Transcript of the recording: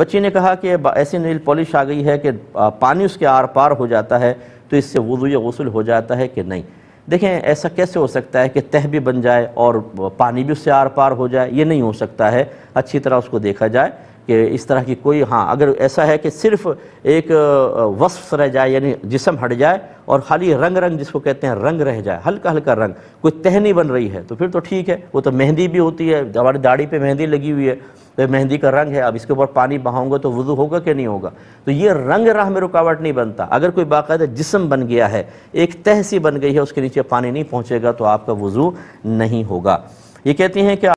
बच्ची ने कहा कि ऐसी नील पॉलिश आ गई है कि पानी उसके आर पार हो जाता है तो इससे वजू या गसल हो जाता है कि नहीं देखें ऐसा कैसे हो सकता है कि तह भी बन जाए और पानी भी उससे आर पार हो जाए ये नहीं हो सकता है अच्छी तरह उसको देखा जाए कि इस तरह की कोई हाँ अगर ऐसा है कि सिर्फ एक वस्फ रह जाए यानी जिसम हट जाए और खाली रंग रंग जिसको कहते हैं रंग रह जाए हल्का हल्का रंग कोई तह नहीं बन रही है तो फिर तो ठीक है वो तो मेहंदी भी होती है हमारी दाढ़ी पे मेहंदी लगी हुई है तो मेहंदी का रंग है अब इसके ऊपर पानी बहाऊंगा तो वजू होगा कि नहीं होगा तो ये रंग राह में रुकावट नहीं बनता अगर कोई बाकायदा जिसम बन गया है एक तहसी बन गई है उसके नीचे पानी नहीं पहुँचेगा तो आपका वजू नहीं होगा ये कहती हैं कि